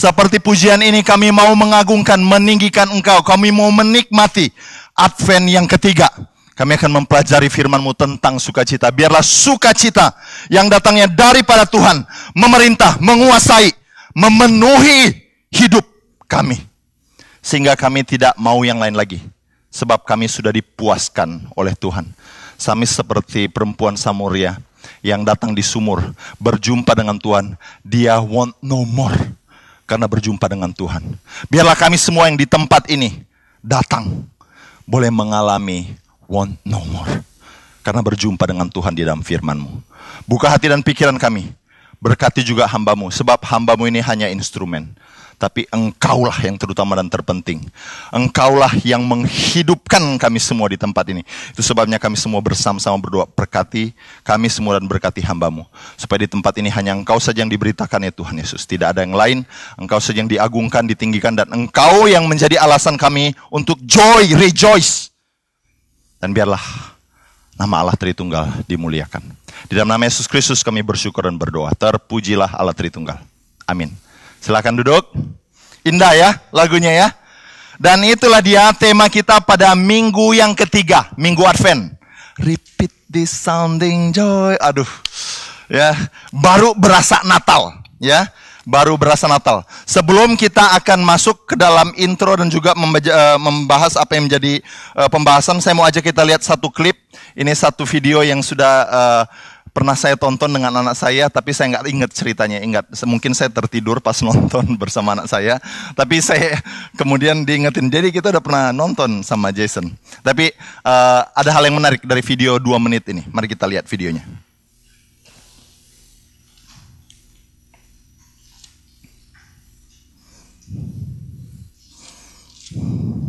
Seperti pujian ini kami mau mengagungkan, meninggikan engkau. Kami mau menikmati Advent yang ketiga. Kami akan mempelajari FirmanMu tentang sukacita. Biarlah sukacita yang datangnya daripada Tuhan memerintah, menguasai, memenuhi hidup kami. Sehingga kami tidak mau yang lain lagi. Sebab kami sudah dipuaskan oleh Tuhan. Sami seperti perempuan Samuria yang datang di sumur, berjumpa dengan Tuhan. Dia want no more karena berjumpa dengan Tuhan. Biarlah kami semua yang di tempat ini datang boleh mengalami want no more. Karena berjumpa dengan Tuhan di dalam firman-Mu. Buka hati dan pikiran kami. Berkati juga hambamu, sebab hambamu ini hanya instrumen tapi engkaulah yang terutama dan terpenting. Engkaulah yang menghidupkan kami semua di tempat ini. Itu sebabnya kami semua bersama-sama berdoa berkati kami semua dan berkati hambamu. Supaya di tempat ini hanya engkau saja yang diberitakan ya Tuhan Yesus. Tidak ada yang lain, engkau saja yang diagungkan, ditinggikan dan engkau yang menjadi alasan kami untuk joy, rejoice. Dan biarlah nama Allah Tritunggal dimuliakan. Di dalam nama Yesus Kristus kami bersyukur dan berdoa. Terpujilah Allah Tritunggal. Amin. Silakan duduk. Indah ya lagunya ya. Dan itulah dia tema kita pada minggu yang ketiga, minggu Advent. Repeat this sounding joy. Aduh. Ya, baru berasa Natal, ya. Baru berasa Natal. Sebelum kita akan masuk ke dalam intro dan juga eh, membahas apa yang menjadi eh, pembahasan, saya mau aja kita lihat satu klip. Ini satu video yang sudah uh, pernah saya tonton dengan anak saya, tapi saya nggak ingat ceritanya. Ingat, mungkin saya tertidur pas nonton bersama anak saya, tapi saya kemudian diingetin. Jadi kita udah pernah nonton sama Jason. Tapi uh, ada hal yang menarik dari video 2 menit ini. Mari kita lihat videonya. Thank you.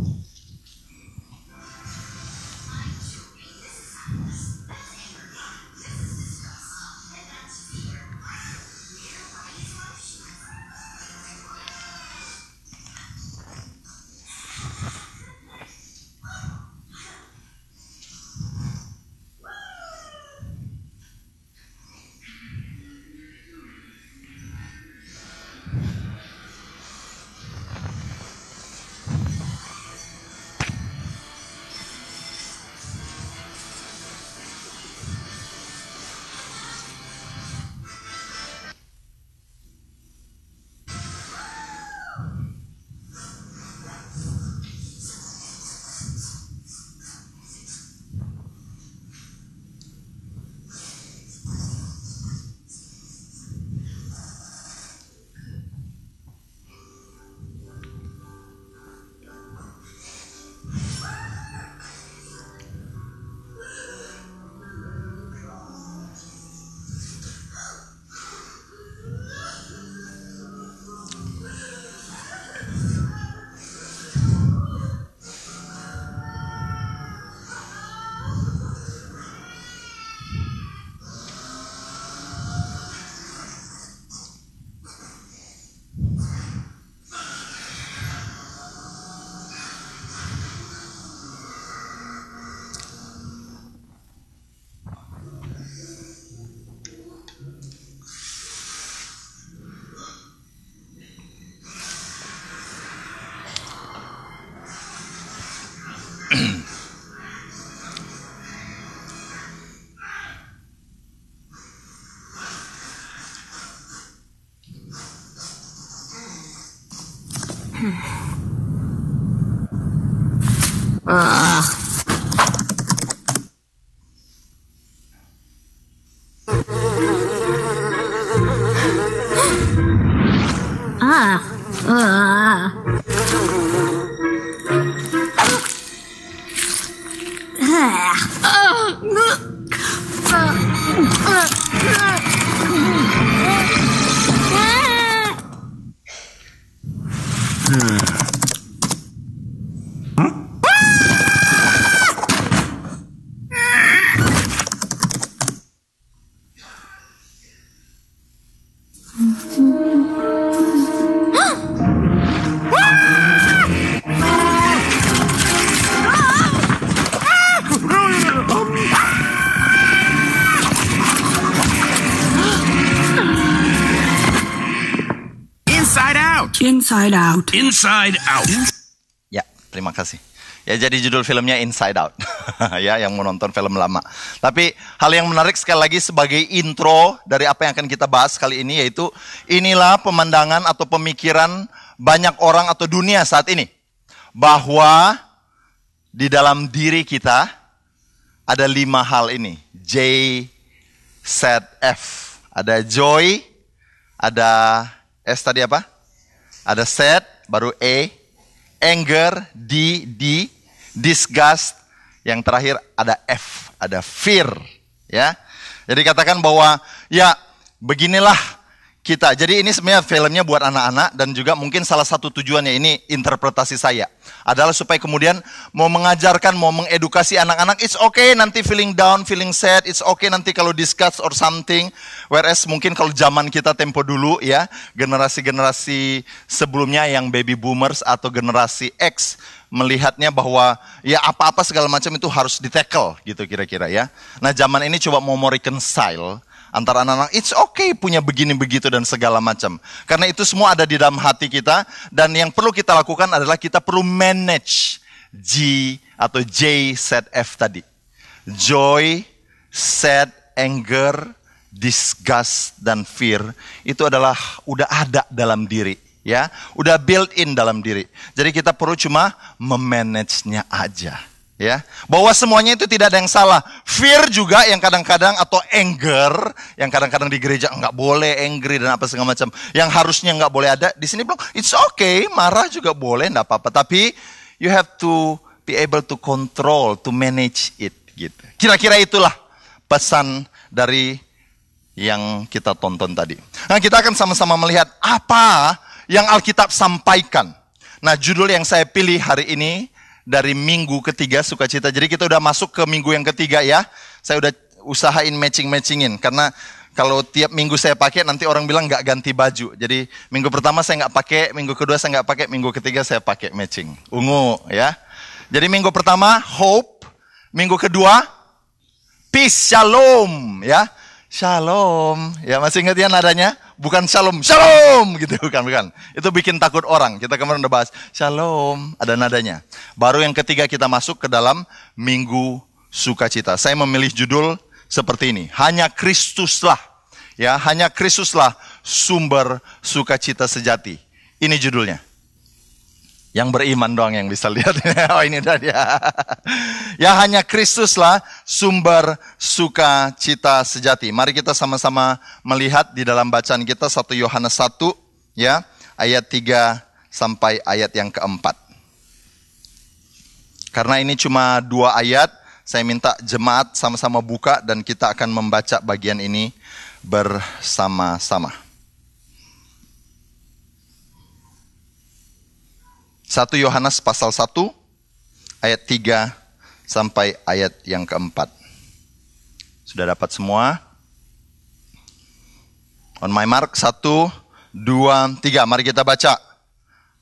Inside Out. Inside Out. Ya, terima kasih. Ya jadi judul filmnya Inside Out. ya yang mau nonton film lama. Tapi hal yang menarik sekali lagi sebagai intro dari apa yang akan kita bahas kali ini yaitu inilah pemandangan atau pemikiran banyak orang atau dunia saat ini bahwa di dalam diri kita ada lima hal ini. J Z F. Ada joy, ada S tadi apa? Ada sad, baru A. E. Anger, D, D. Disgust, yang terakhir ada F, ada fear. Ya, Jadi katakan bahwa ya beginilah kita. Jadi ini sebenarnya filmnya buat anak-anak dan juga mungkin salah satu tujuannya ini interpretasi saya adalah supaya kemudian mau mengajarkan, mau mengedukasi anak-anak. It's okay nanti feeling down, feeling sad. It's okay nanti kalau discuss or something. Whereas mungkin kalau zaman kita tempo dulu ya, generasi-generasi sebelumnya yang baby boomers atau generasi X melihatnya bahwa ya apa-apa segala macam itu harus ditekel gitu kira-kira ya. Nah zaman ini coba mau reconcile antara anak-anak it's okay punya begini begitu dan segala macam. Karena itu semua ada di dalam hati kita dan yang perlu kita lakukan adalah kita perlu manage G atau J set F tadi. Joy, sad, anger, disgust dan fear itu adalah udah ada dalam diri ya, udah built in dalam diri. Jadi kita perlu cuma memanage-nya aja ya bahwa semuanya itu tidak ada yang salah fear juga yang kadang-kadang atau anger yang kadang-kadang di gereja nggak boleh angry dan apa segala macam yang harusnya nggak boleh ada di sini belum it's okay marah juga boleh nggak apa-apa tapi you have to be able to control to manage it gitu kira-kira itulah pesan dari yang kita tonton tadi nah kita akan sama-sama melihat apa yang Alkitab sampaikan nah judul yang saya pilih hari ini dari minggu ketiga sukacita. Jadi kita udah masuk ke minggu yang ketiga ya. Saya udah usahain matching-matchingin karena kalau tiap minggu saya pakai nanti orang bilang nggak ganti baju. Jadi minggu pertama saya nggak pakai, minggu kedua saya nggak pakai, minggu ketiga saya pakai matching ungu ya. Jadi minggu pertama hope, minggu kedua peace shalom ya. Shalom. Ya masih ingat ya nadanya? Bukan shalom, shalom gitu bukan bukan. Itu bikin takut orang. Kita kemarin udah bahas shalom, ada nadanya. Baru yang ketiga kita masuk ke dalam minggu sukacita. Saya memilih judul seperti ini. Hanya Kristuslah ya, hanya Kristuslah sumber sukacita sejati. Ini judulnya. Yang beriman doang yang bisa lihat. oh ini udah dia. ya hanya Kristuslah sumber sukacita sejati. Mari kita sama-sama melihat di dalam bacaan kita 1 Yohanes 1 ya ayat 3 sampai ayat yang keempat. Karena ini cuma dua ayat, saya minta jemaat sama-sama buka dan kita akan membaca bagian ini bersama-sama. 1 Yohanes pasal 1 ayat 3 sampai ayat yang keempat. Sudah dapat semua? On my mark 1 2 3. Mari kita baca.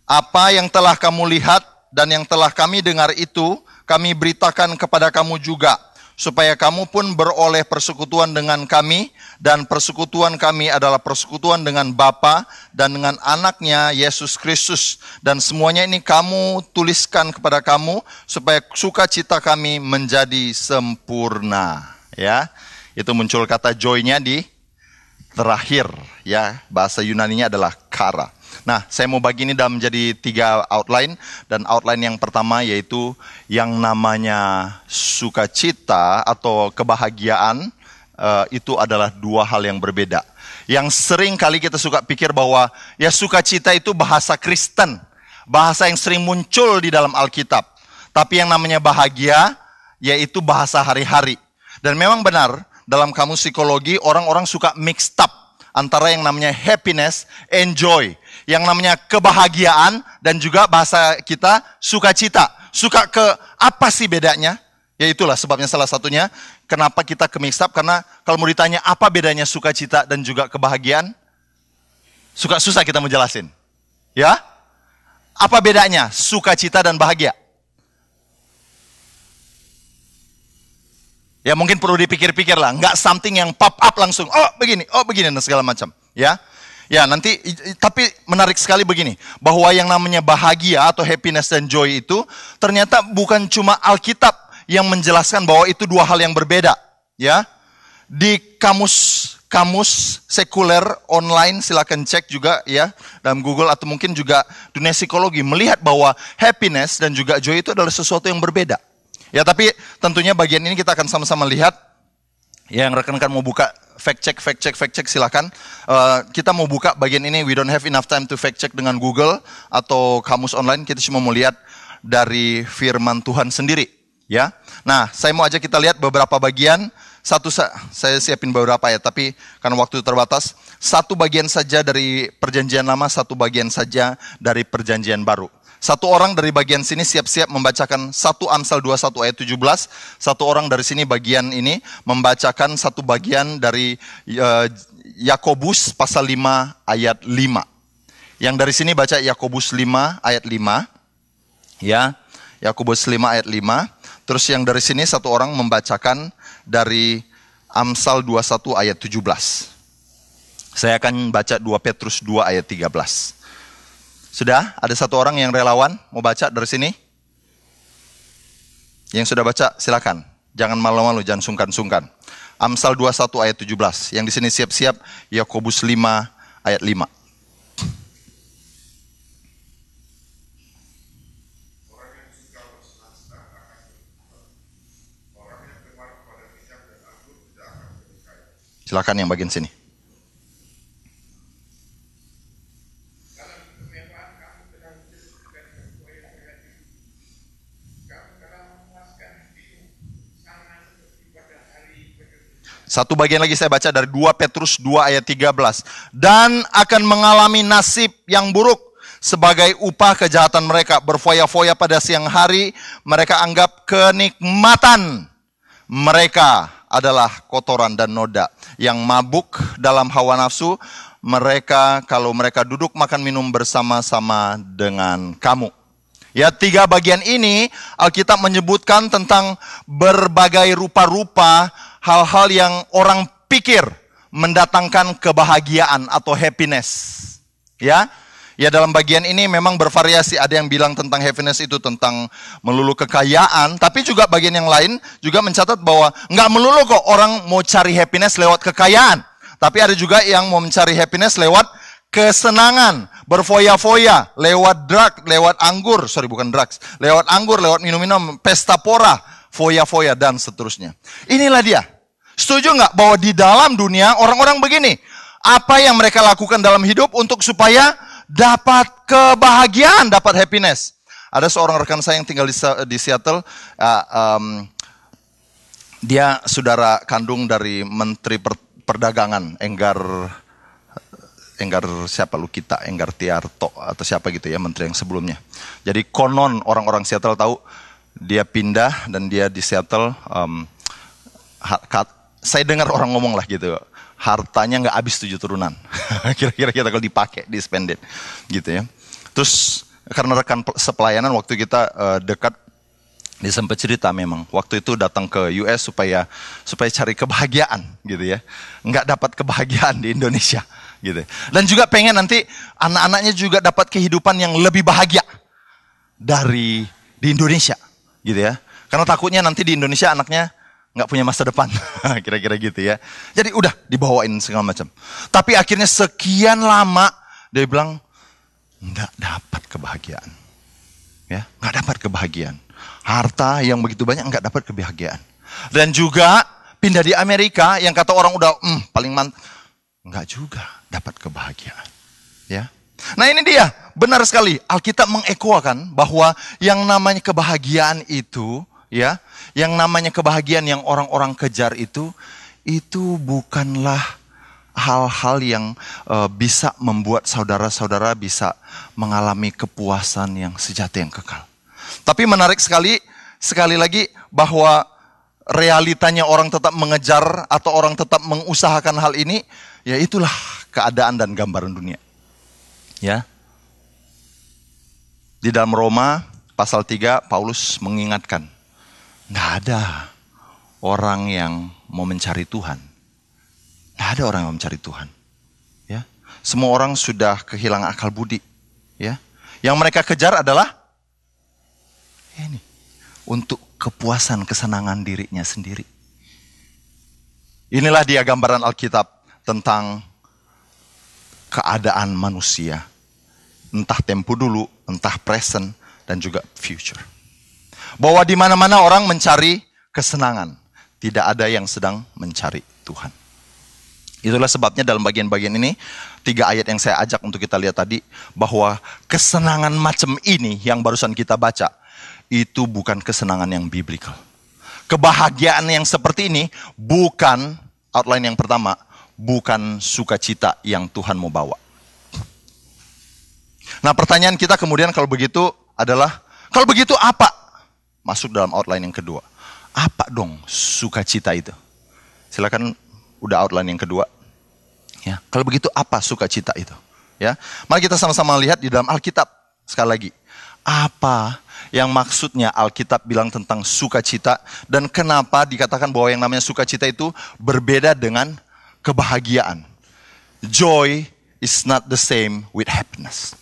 Apa yang telah kamu lihat dan yang telah kami dengar itu kami beritakan kepada kamu juga supaya kamu pun beroleh persekutuan dengan kami dan persekutuan kami adalah persekutuan dengan Bapa dan dengan anaknya Yesus Kristus dan semuanya ini kamu tuliskan kepada kamu supaya sukacita kami menjadi sempurna ya itu muncul kata joy-nya di terakhir ya bahasa Yunani-nya adalah kara Nah, saya mau bagi ini dalam menjadi tiga outline dan outline yang pertama yaitu yang namanya sukacita atau kebahagiaan uh, itu adalah dua hal yang berbeda. Yang sering kali kita suka pikir bahwa ya sukacita itu bahasa Kristen, bahasa yang sering muncul di dalam Alkitab. Tapi yang namanya bahagia yaitu bahasa hari-hari. Dan memang benar dalam kamu psikologi orang-orang suka mixed up antara yang namanya happiness, enjoy yang namanya kebahagiaan dan juga bahasa kita sukacita. Suka ke apa sih bedanya? Ya itulah sebabnya salah satunya kenapa kita ke mix karena kalau mau ditanya apa bedanya sukacita dan juga kebahagiaan suka susah kita mau Ya? Apa bedanya sukacita dan bahagia? Ya mungkin perlu dipikir-pikir lah, nggak something yang pop up langsung, oh begini, oh begini dan segala macam. Ya, Ya nanti, tapi menarik sekali begini, bahwa yang namanya bahagia atau happiness dan joy itu ternyata bukan cuma Alkitab yang menjelaskan bahwa itu dua hal yang berbeda. Ya, di kamus kamus sekuler online silakan cek juga ya dalam Google atau mungkin juga dunia psikologi melihat bahwa happiness dan juga joy itu adalah sesuatu yang berbeda. Ya tapi tentunya bagian ini kita akan sama-sama lihat. Ya, yang rekan-rekan mau buka fact check, fact check, fact check silahkan. Uh, eh, kita mau buka bagian ini, we don't have enough time to fact check dengan Google atau kamus online. Kita cuma mau lihat dari firman Tuhan sendiri. Ya, nah saya mau aja kita lihat beberapa bagian. Satu saya siapin beberapa ya, tapi karena waktu terbatas, satu bagian saja dari Perjanjian Lama, satu bagian saja dari Perjanjian Baru. Satu orang dari bagian sini siap-siap membacakan satu Amsal 21 ayat 17. Satu orang dari sini bagian ini membacakan satu bagian dari eh, Yakobus pasal 5 ayat 5. Yang dari sini baca Yakobus 5 ayat 5. Ya. Yakobus 5 ayat 5. Terus yang dari sini satu orang membacakan dari Amsal 21 ayat 17. Saya akan baca 2 Petrus 2 ayat 13. Sudah? Ada satu orang yang relawan mau baca dari sini? Yang sudah baca silakan. Jangan malu-malu, jangan sungkan-sungkan. Amsal 21 ayat 17. Yang di sini siap-siap Yakobus 5 ayat 5. Silakan yang bagian sini. Satu bagian lagi saya baca dari 2 Petrus 2 ayat 13. Dan akan mengalami nasib yang buruk sebagai upah kejahatan mereka. Berfoya-foya pada siang hari, mereka anggap kenikmatan mereka adalah kotoran dan noda. Yang mabuk dalam hawa nafsu, mereka kalau mereka duduk makan minum bersama-sama dengan kamu. Ya, tiga bagian ini Alkitab menyebutkan tentang berbagai rupa-rupa hal-hal yang orang pikir mendatangkan kebahagiaan atau happiness. Ya. Ya dalam bagian ini memang bervariasi. Ada yang bilang tentang happiness itu tentang melulu kekayaan. Tapi juga bagian yang lain juga mencatat bahwa nggak melulu kok orang mau cari happiness lewat kekayaan. Tapi ada juga yang mau mencari happiness lewat kesenangan, berfoya-foya, lewat drug, lewat anggur, sorry bukan drugs, lewat anggur, lewat minum-minum, pesta pora, foya-foya, dan seterusnya. Inilah dia. Setuju nggak bahwa di dalam dunia orang-orang begini? Apa yang mereka lakukan dalam hidup untuk supaya dapat kebahagiaan, dapat happiness. Ada seorang rekan saya yang tinggal di, di Seattle. Uh, um, dia saudara kandung dari Menteri per, Perdagangan Enggar Enggar siapa lu kita Enggar Tiarto atau siapa gitu ya menteri yang sebelumnya. Jadi konon orang-orang Seattle tahu dia pindah dan dia di Seattle. Um, hat, saya dengar orang ngomong lah gitu, hartanya nggak habis tujuh turunan. Kira-kira kita gitu kalau dipakai, di spend it, gitu ya. Terus karena rekan sepelayanan waktu kita uh, dekat dia sempat cerita memang waktu itu datang ke US supaya supaya cari kebahagiaan gitu ya nggak dapat kebahagiaan di Indonesia gitu dan juga pengen nanti anak-anaknya juga dapat kehidupan yang lebih bahagia dari di Indonesia gitu ya. Karena takutnya nanti di Indonesia anaknya nggak punya masa depan, kira-kira gitu ya. Jadi udah dibawain segala macam. Tapi akhirnya sekian lama dia bilang nggak dapat kebahagiaan, ya nggak dapat kebahagiaan. Harta yang begitu banyak nggak dapat kebahagiaan. Dan juga pindah di Amerika yang kata orang udah mm, paling mantap, nggak juga dapat kebahagiaan, ya. Nah ini dia, benar sekali. Alkitab mengekuakan bahwa yang namanya kebahagiaan itu, ya, yang namanya kebahagiaan yang orang-orang kejar itu, itu bukanlah hal-hal yang uh, bisa membuat saudara-saudara bisa mengalami kepuasan yang sejati yang kekal. Tapi menarik sekali, sekali lagi bahwa realitanya orang tetap mengejar atau orang tetap mengusahakan hal ini, ya itulah keadaan dan gambaran dunia ya. Di dalam Roma pasal 3 Paulus mengingatkan, nggak ada orang yang mau mencari Tuhan. Nggak ada orang yang mau mencari Tuhan. Ya. Semua orang sudah kehilangan akal budi, ya. Yang mereka kejar adalah ini untuk kepuasan kesenangan dirinya sendiri. Inilah dia gambaran Alkitab tentang keadaan manusia. Entah tempo dulu, entah present, dan juga future. Bahwa di mana-mana orang mencari kesenangan. Tidak ada yang sedang mencari Tuhan. Itulah sebabnya dalam bagian-bagian ini, tiga ayat yang saya ajak untuk kita lihat tadi, bahwa kesenangan macam ini yang barusan kita baca, itu bukan kesenangan yang biblical. Kebahagiaan yang seperti ini bukan outline yang pertama, bukan sukacita yang Tuhan mau bawa. Nah pertanyaan kita kemudian kalau begitu adalah, kalau begitu apa? Masuk dalam outline yang kedua. Apa dong sukacita itu? Silakan udah outline yang kedua. Ya, kalau begitu apa sukacita itu? Ya, mari kita sama-sama lihat di dalam Alkitab sekali lagi. Apa yang maksudnya Alkitab bilang tentang sukacita dan kenapa dikatakan bahwa yang namanya sukacita itu berbeda dengan kebahagiaan. Joy is not the same with happiness.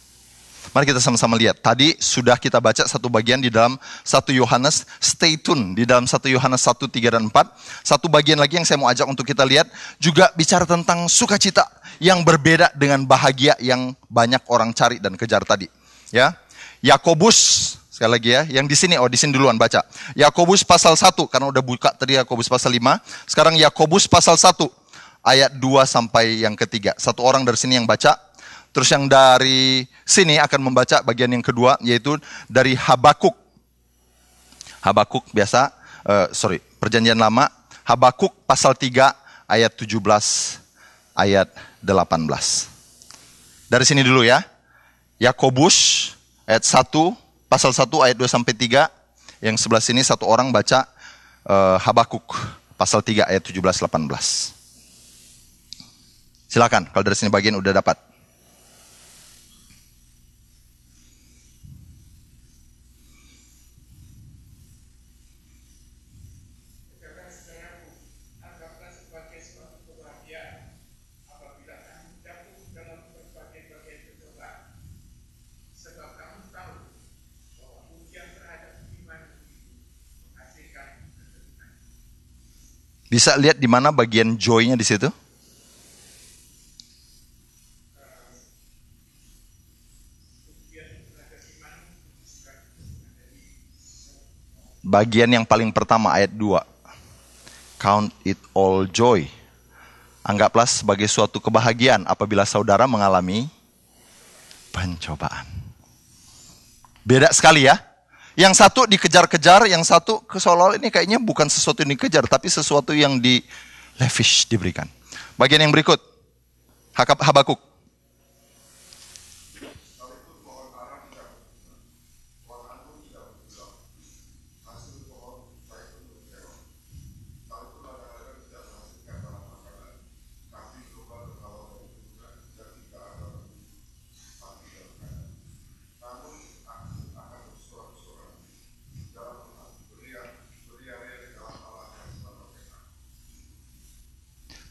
Mari kita sama-sama lihat. Tadi sudah kita baca satu bagian di dalam 1 Yohanes, stay tune di dalam 1 Yohanes 1, 3, dan 4. Satu bagian lagi yang saya mau ajak untuk kita lihat, juga bicara tentang sukacita yang berbeda dengan bahagia yang banyak orang cari dan kejar tadi. Ya, Yakobus sekali lagi ya, yang di sini oh di sini duluan baca. Yakobus pasal 1 karena udah buka tadi Yakobus pasal 5, sekarang Yakobus pasal 1 ayat 2 sampai yang ketiga. Satu orang dari sini yang baca, terus yang dari sini akan membaca bagian yang kedua yaitu dari Habakuk. Habakuk biasa, uh, sorry, perjanjian lama. Habakuk pasal 3 ayat 17 ayat 18. Dari sini dulu ya. Yakobus ayat 1 pasal 1 ayat 2 sampai 3 yang sebelah sini satu orang baca uh, Habakuk pasal 3 ayat 17 18. Silakan kalau dari sini bagian udah dapat. Bisa lihat di mana bagian joy-nya di situ? bagian yang paling pertama ayat 2. Count it all joy. Anggaplah sebagai suatu kebahagiaan apabila saudara mengalami pencobaan. Beda sekali ya. Yang satu dikejar-kejar, yang satu kesolol ini kayaknya bukan sesuatu yang dikejar, tapi sesuatu yang di lavish diberikan. Bagian yang berikut, Habakuk.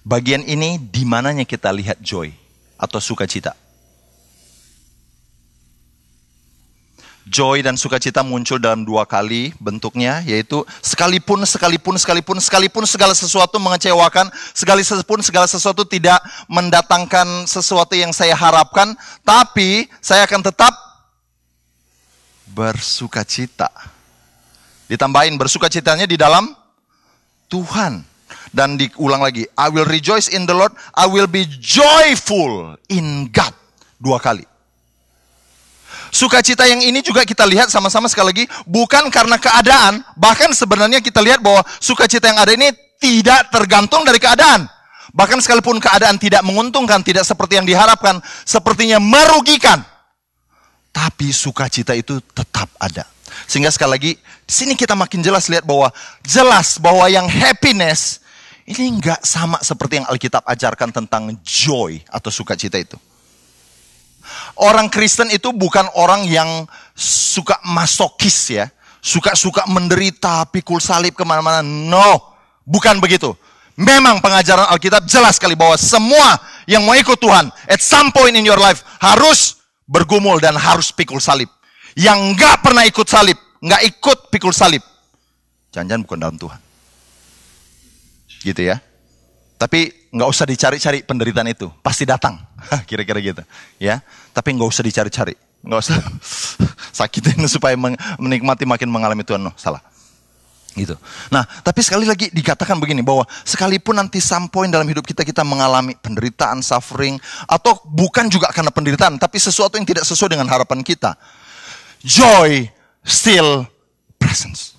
Bagian ini di mananya kita lihat joy atau sukacita. Joy dan sukacita muncul dalam dua kali bentuknya, yaitu sekalipun, sekalipun, sekalipun, sekalipun segala sesuatu mengecewakan, sekalipun segala sesuatu tidak mendatangkan sesuatu yang saya harapkan, tapi saya akan tetap bersukacita. Ditambahin bersukacitanya di dalam Tuhan. Dan diulang lagi, I will rejoice in the Lord, I will be joyful in God. Dua kali. Sukacita yang ini juga kita lihat sama-sama sekali lagi, bukan karena keadaan, bahkan sebenarnya kita lihat bahwa sukacita yang ada ini tidak tergantung dari keadaan. Bahkan sekalipun keadaan tidak menguntungkan, tidak seperti yang diharapkan, sepertinya merugikan. Tapi sukacita itu tetap ada. Sehingga sekali lagi, sini kita makin jelas lihat bahwa jelas bahwa yang happiness ini nggak sama seperti yang Alkitab ajarkan tentang joy atau sukacita itu. Orang Kristen itu bukan orang yang suka masokis ya. Suka-suka menderita, pikul salib kemana-mana. No, bukan begitu. Memang pengajaran Alkitab jelas sekali bahwa semua yang mau ikut Tuhan, at some point in your life, harus bergumul dan harus pikul salib. Yang nggak pernah ikut salib, nggak ikut pikul salib. Jangan-jangan bukan dalam Tuhan. Gitu ya. Tapi nggak usah dicari-cari penderitaan itu, pasti datang. Kira-kira gitu, ya. Tapi nggak usah dicari-cari, nggak usah sakitin supaya menikmati makin mengalami Tuhan. No, salah. Gitu. Nah, tapi sekali lagi dikatakan begini bahwa sekalipun nanti some dalam hidup kita kita mengalami penderitaan, suffering, atau bukan juga karena penderitaan, tapi sesuatu yang tidak sesuai dengan harapan kita. Joy still presence.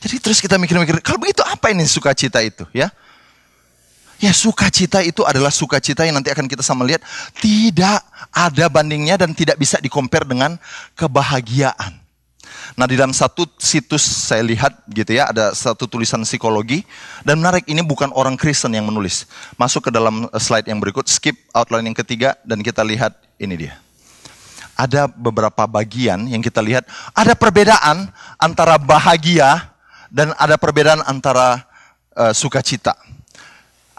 Jadi terus kita mikir-mikir, kalau begitu apa ini sukacita itu ya? Ya sukacita itu adalah sukacita yang nanti akan kita sama lihat tidak ada bandingnya dan tidak bisa dikompar dengan kebahagiaan. Nah di dalam satu situs saya lihat gitu ya ada satu tulisan psikologi dan menarik ini bukan orang Kristen yang menulis. Masuk ke dalam slide yang berikut, skip outline yang ketiga dan kita lihat ini dia ada beberapa bagian yang kita lihat, ada perbedaan antara bahagia dan ada perbedaan antara uh, sukacita.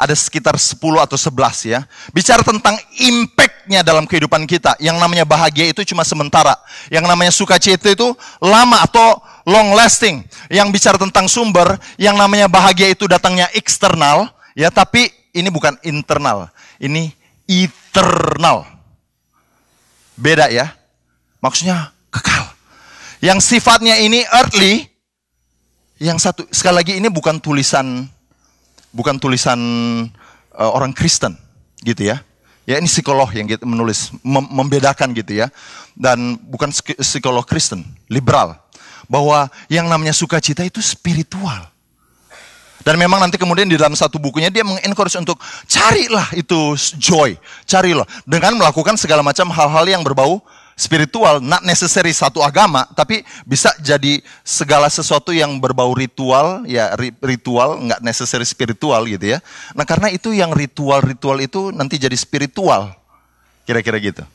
Ada sekitar 10 atau 11 ya. Bicara tentang impactnya dalam kehidupan kita. Yang namanya bahagia itu cuma sementara. Yang namanya sukacita itu lama atau long lasting. Yang bicara tentang sumber, yang namanya bahagia itu datangnya eksternal. Ya, tapi ini bukan internal. Ini eternal Beda ya. Maksudnya kekal. Yang sifatnya ini earthly, yang satu sekali lagi ini bukan tulisan bukan tulisan uh, orang Kristen gitu ya. Ya ini psikolog yang gitu, menulis mem membedakan gitu ya. Dan bukan psikolog Kristen, liberal bahwa yang namanya sukacita itu spiritual. Dan memang nanti kemudian di dalam satu bukunya dia mengencourage untuk carilah itu joy, carilah dengan melakukan segala macam hal-hal yang berbau spiritual, not necessary satu agama, tapi bisa jadi segala sesuatu yang berbau ritual, ya ritual, nggak necessary spiritual gitu ya. Nah karena itu yang ritual-ritual itu nanti jadi spiritual, kira-kira gitu.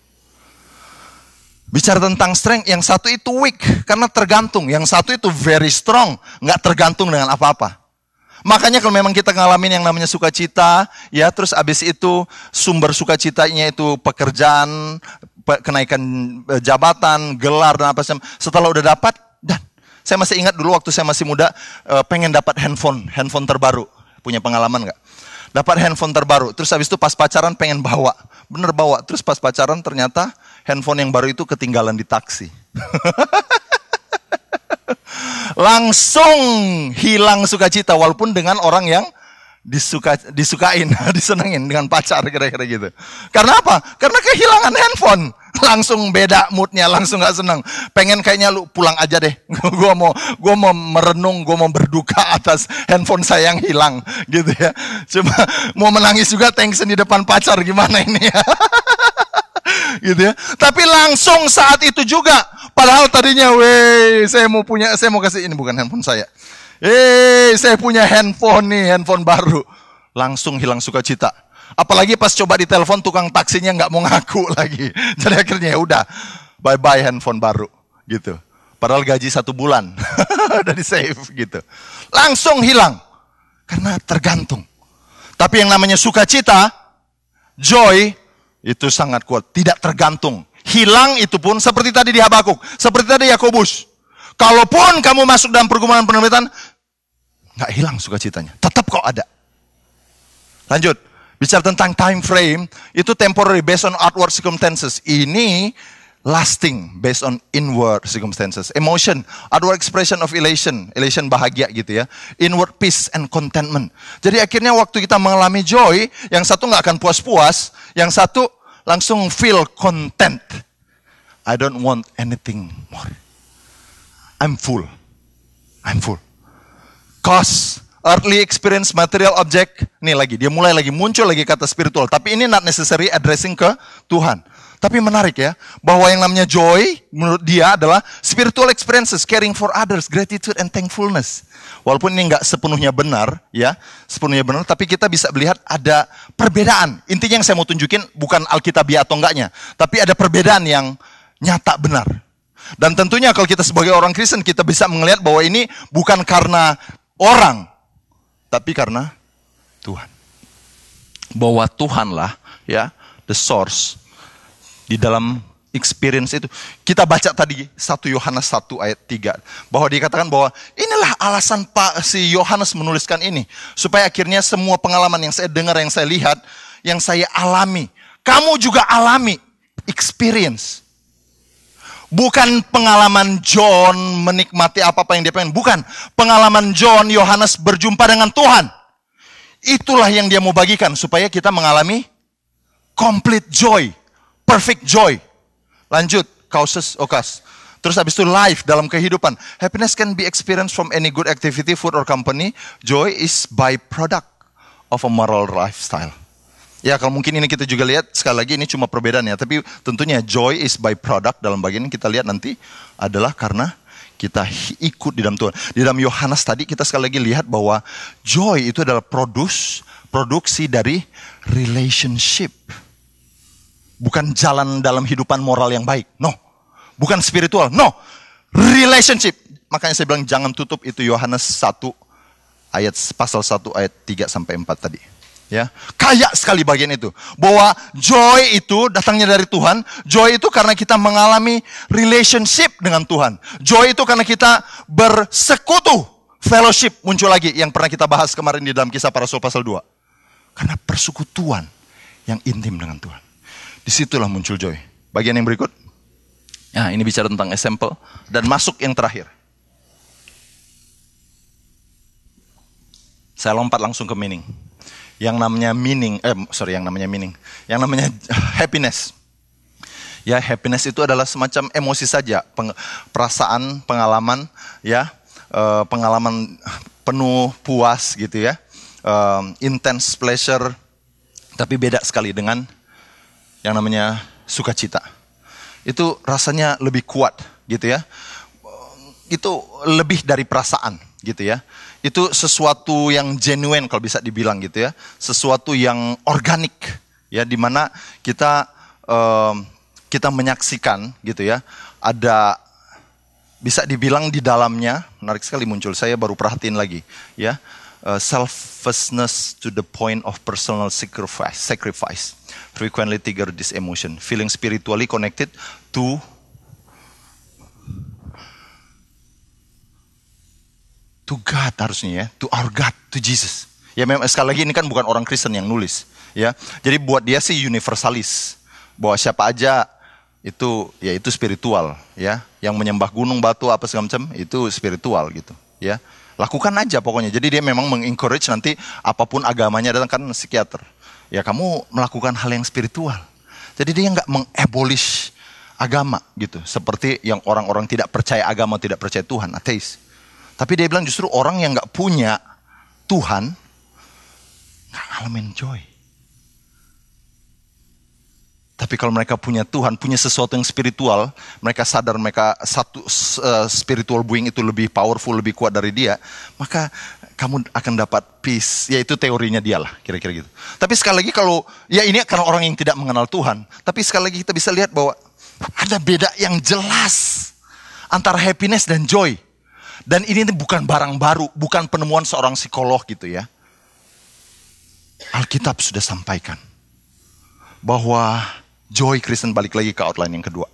Bicara tentang strength, yang satu itu weak, karena tergantung. Yang satu itu very strong, nggak tergantung dengan apa-apa. Makanya kalau memang kita ngalamin yang namanya sukacita, ya terus abis itu sumber sukacitanya itu pekerjaan, kenaikan e, jabatan, gelar dan apa sih? Setelah udah dapat, dan saya masih ingat dulu waktu saya masih muda e, pengen dapat handphone, handphone terbaru. Punya pengalaman nggak? Dapat handphone terbaru, terus habis itu pas pacaran pengen bawa, bener bawa. Terus pas pacaran ternyata handphone yang baru itu ketinggalan di taksi. Langsung hilang sukacita walaupun dengan orang yang disuka disukain, disenengin dengan pacar kira-kira gitu. Karena apa? Karena kehilangan handphone. Langsung beda moodnya, langsung gak seneng. Pengen kayaknya lu pulang aja deh. gue mau gua mau merenung, gue mau berduka atas handphone saya yang hilang gitu ya. Cuma mau menangis juga thanks di depan pacar gimana ini ya gitu ya. Tapi langsung saat itu juga, padahal tadinya, weh, saya mau punya, saya mau kasih ini bukan handphone saya. Eh, saya punya handphone nih, handphone baru. Langsung hilang sukacita. Apalagi pas coba ditelepon tukang taksinya nggak mau ngaku lagi. Jadi akhirnya ya udah, bye bye handphone baru, gitu. Padahal gaji satu bulan dari save gitu. Langsung hilang karena tergantung. Tapi yang namanya sukacita, joy itu sangat kuat, tidak tergantung. Hilang itu pun seperti tadi di Habakuk, seperti tadi Yakobus. Kalaupun kamu masuk dalam pergumulan penderitaan, nggak hilang sukacitanya. Tetap kok ada. Lanjut. Bicara tentang time frame, itu temporary based on outward circumstances. Ini lasting based on inward circumstances. Emotion, outward expression of elation, elation bahagia gitu ya. Inward peace and contentment. Jadi akhirnya waktu kita mengalami joy, yang satu nggak akan puas-puas, yang satu langsung feel content. I don't want anything more. I'm full. I'm full. Cause Early experience material object, nih lagi, dia mulai lagi muncul lagi kata spiritual. Tapi ini not necessary addressing ke Tuhan tapi menarik ya, bahwa yang namanya joy menurut dia adalah spiritual experiences, caring for others, gratitude and thankfulness. Walaupun ini nggak sepenuhnya benar ya, sepenuhnya benar, tapi kita bisa melihat ada perbedaan. Intinya yang saya mau tunjukin bukan Alkitabiah atau enggaknya, tapi ada perbedaan yang nyata benar. Dan tentunya kalau kita sebagai orang Kristen kita bisa melihat bahwa ini bukan karena orang, tapi karena Tuhan. Bahwa Tuhanlah ya the source di dalam experience itu. Kita baca tadi 1 Yohanes 1 ayat 3 bahwa dikatakan bahwa inilah alasan Pak si Yohanes menuliskan ini supaya akhirnya semua pengalaman yang saya dengar, yang saya lihat, yang saya alami, kamu juga alami experience. Bukan pengalaman John menikmati apa-apa yang dia pengen. Bukan. Pengalaman John, Yohanes berjumpa dengan Tuhan. Itulah yang dia mau bagikan. Supaya kita mengalami complete joy perfect joy. Lanjut, causes okas. Oh, Terus habis itu life dalam kehidupan. Happiness can be experienced from any good activity, food or company. Joy is byproduct of a moral lifestyle. Ya kalau mungkin ini kita juga lihat sekali lagi ini cuma perbedaan ya. Tapi tentunya joy is byproduct dalam bagian ini kita lihat nanti adalah karena kita ikut di dalam Tuhan. Di dalam Yohanes tadi kita sekali lagi lihat bahwa joy itu adalah produce, produksi dari relationship Bukan jalan dalam hidupan moral yang baik. No. Bukan spiritual. No. Relationship. Makanya saya bilang jangan tutup itu Yohanes 1 ayat pasal 1 ayat 3 sampai 4 tadi. Ya, kaya sekali bagian itu. Bahwa joy itu datangnya dari Tuhan. Joy itu karena kita mengalami relationship dengan Tuhan. Joy itu karena kita bersekutu. Fellowship muncul lagi yang pernah kita bahas kemarin di dalam kisah para rasul pasal 2. Karena persekutuan yang intim dengan Tuhan. Disitulah muncul joy. Bagian yang berikut. Nah, ini bicara tentang example. Dan masuk yang terakhir. Saya lompat langsung ke meaning. Yang namanya meaning, eh sorry, yang namanya meaning. Yang namanya happiness. Ya, happiness itu adalah semacam emosi saja, peng, perasaan, pengalaman, ya, eh, pengalaman penuh puas gitu ya, intense pleasure, tapi beda sekali dengan yang namanya sukacita. Itu rasanya lebih kuat gitu ya. Itu lebih dari perasaan gitu ya. Itu sesuatu yang genuine kalau bisa dibilang gitu ya. Sesuatu yang organik ya dimana kita um, kita menyaksikan gitu ya ada bisa dibilang di dalamnya menarik sekali muncul saya baru perhatiin lagi ya Uh, selflessness to the point of personal sacrifice, sacrifice frequently trigger this emotion, feeling spiritually connected to to God harusnya ya, to our God, to Jesus. Ya memang sekali lagi ini kan bukan orang Kristen yang nulis, ya. Jadi buat dia sih universalis bahwa siapa aja itu ya itu spiritual, ya. Yang menyembah gunung batu apa segala macam itu spiritual gitu, ya lakukan aja pokoknya. Jadi dia memang mengencourage nanti apapun agamanya datang kan psikiater. Ya kamu melakukan hal yang spiritual. Jadi dia nggak mengabolish agama gitu. Seperti yang orang-orang tidak percaya agama, tidak percaya Tuhan, ateis. Tapi dia bilang justru orang yang nggak punya Tuhan nggak ngalamin joy. Tapi kalau mereka punya Tuhan, punya sesuatu yang spiritual, mereka sadar mereka satu uh, spiritual being itu lebih powerful, lebih kuat dari dia, maka kamu akan dapat peace. Yaitu teorinya dialah, kira-kira gitu. Tapi sekali lagi kalau ya ini karena orang yang tidak mengenal Tuhan, tapi sekali lagi kita bisa lihat bahwa ada beda yang jelas antara happiness dan joy. Dan ini bukan barang baru, bukan penemuan seorang psikolog gitu ya. Alkitab sudah sampaikan bahwa Joy Kristen balik lagi ke outline yang kedua.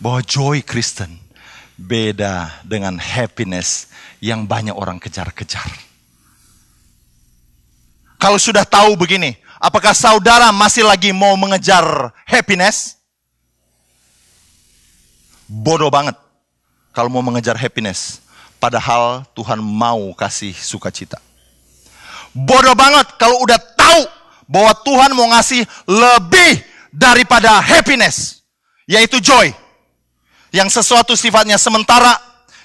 Bahwa joy Kristen beda dengan happiness yang banyak orang kejar-kejar. Kalau sudah tahu begini, apakah saudara masih lagi mau mengejar happiness? Bodoh banget kalau mau mengejar happiness, padahal Tuhan mau kasih sukacita. Bodoh banget kalau udah tahu bahwa Tuhan mau ngasih lebih daripada happiness, yaitu joy. Yang sesuatu sifatnya sementara,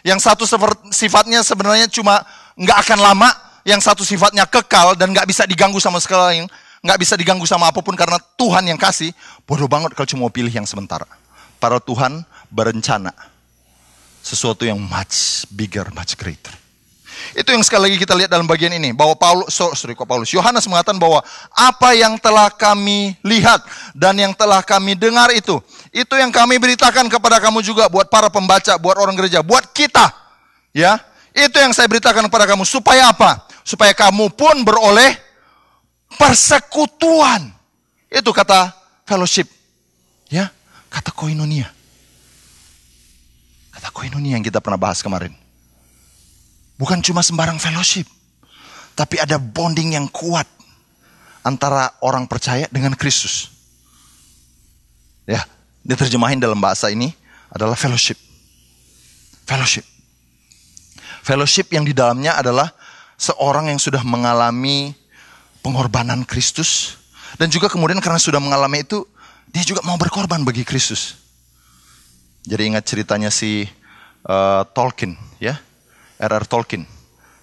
yang satu sifatnya sebenarnya cuma nggak akan lama, yang satu sifatnya kekal dan nggak bisa diganggu sama sekali, nggak bisa diganggu sama apapun karena Tuhan yang kasih. Bodoh banget kalau cuma pilih yang sementara. Para Tuhan berencana sesuatu yang much bigger, much greater. Itu yang sekali lagi kita lihat dalam bagian ini. Bahwa Paulus, sorry kok Paulus, Yohanes mengatakan bahwa apa yang telah kami lihat dan yang telah kami dengar itu. Itu yang kami beritakan kepada kamu juga buat para pembaca, buat orang gereja, buat kita. Ya, itu yang saya beritakan kepada kamu. Supaya apa? Supaya kamu pun beroleh persekutuan. Itu kata fellowship. Ya, kata koinonia. Kata koinonia yang kita pernah bahas kemarin. Bukan cuma sembarang fellowship. Tapi ada bonding yang kuat antara orang percaya dengan Kristus. Ya, diterjemahin dalam bahasa ini adalah fellowship. Fellowship. Fellowship yang di dalamnya adalah seorang yang sudah mengalami pengorbanan Kristus dan juga kemudian karena sudah mengalami itu dia juga mau berkorban bagi Kristus. Jadi ingat ceritanya si uh, Tolkien ya R.R. Tolkien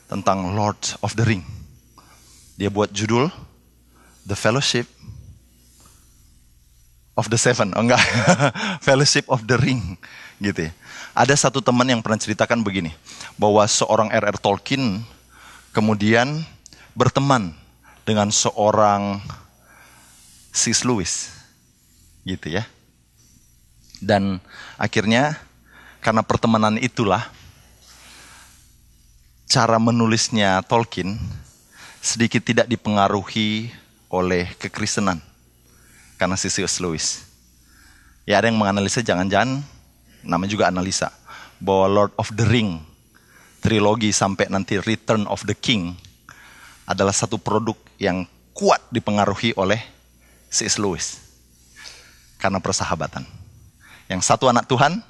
tentang Lord of the Ring. Dia buat judul The Fellowship of the Seven. Oh enggak, Fellowship of the Ring gitu ya. Ada satu teman yang pernah ceritakan begini, bahwa seorang R.R. Tolkien kemudian berteman dengan seorang Sis Lewis gitu ya. Dan akhirnya karena pertemanan itulah cara menulisnya Tolkien sedikit tidak dipengaruhi oleh kekristenan karena Sisius Lewis. Ya ada yang menganalisa jangan-jangan nama juga analisa bahwa Lord of the Ring trilogi sampai nanti Return of the King adalah satu produk yang kuat dipengaruhi oleh C.S. Lewis karena persahabatan. Yang satu anak Tuhan,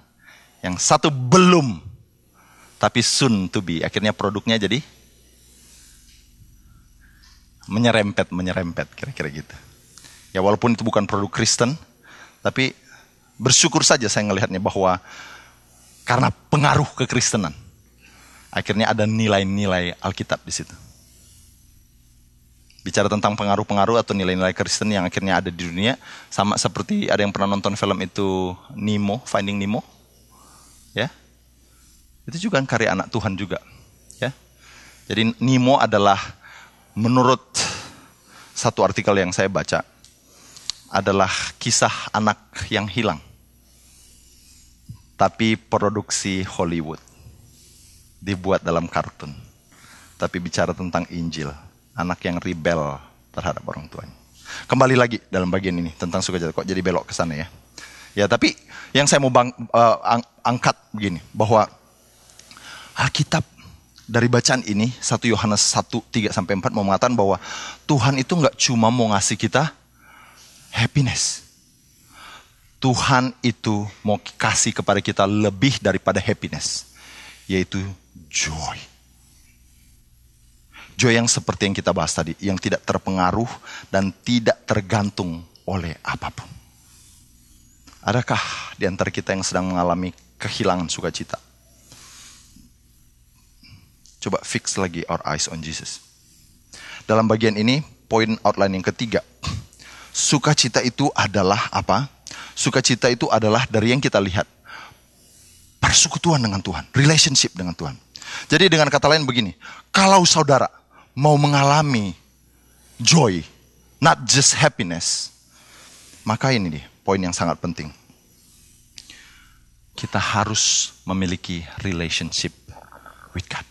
yang satu belum tapi soon to be. Akhirnya produknya jadi menyerempet, menyerempet kira-kira gitu. Ya walaupun itu bukan produk Kristen, tapi bersyukur saja saya melihatnya bahwa karena pengaruh kekristenan, akhirnya ada nilai-nilai Alkitab di situ. Bicara tentang pengaruh-pengaruh atau nilai-nilai Kristen yang akhirnya ada di dunia, sama seperti ada yang pernah nonton film itu Nemo, Finding Nemo itu juga kan karya anak Tuhan juga. Ya. Jadi Nimo adalah menurut satu artikel yang saya baca adalah kisah anak yang hilang. Tapi produksi Hollywood dibuat dalam kartun. Tapi bicara tentang Injil, anak yang rebel terhadap orang tuanya. Kembali lagi dalam bagian ini tentang suka jatuh kok jadi belok ke sana ya. Ya, tapi yang saya mau bang, uh, angkat begini bahwa Alkitab dari bacaan ini 1 Yohanes 1 3 sampai 4 mau mengatakan bahwa Tuhan itu nggak cuma mau ngasih kita happiness. Tuhan itu mau kasih kepada kita lebih daripada happiness, yaitu joy. Joy yang seperti yang kita bahas tadi, yang tidak terpengaruh dan tidak tergantung oleh apapun. Adakah di antara kita yang sedang mengalami kehilangan sukacita? Coba fix lagi our eyes on Jesus. Dalam bagian ini, poin outline yang ketiga. Sukacita itu adalah apa? Sukacita itu adalah dari yang kita lihat. Persekutuan dengan Tuhan, relationship dengan Tuhan. Jadi dengan kata lain begini, kalau saudara mau mengalami joy, not just happiness, maka ini nih poin yang sangat penting. Kita harus memiliki relationship with God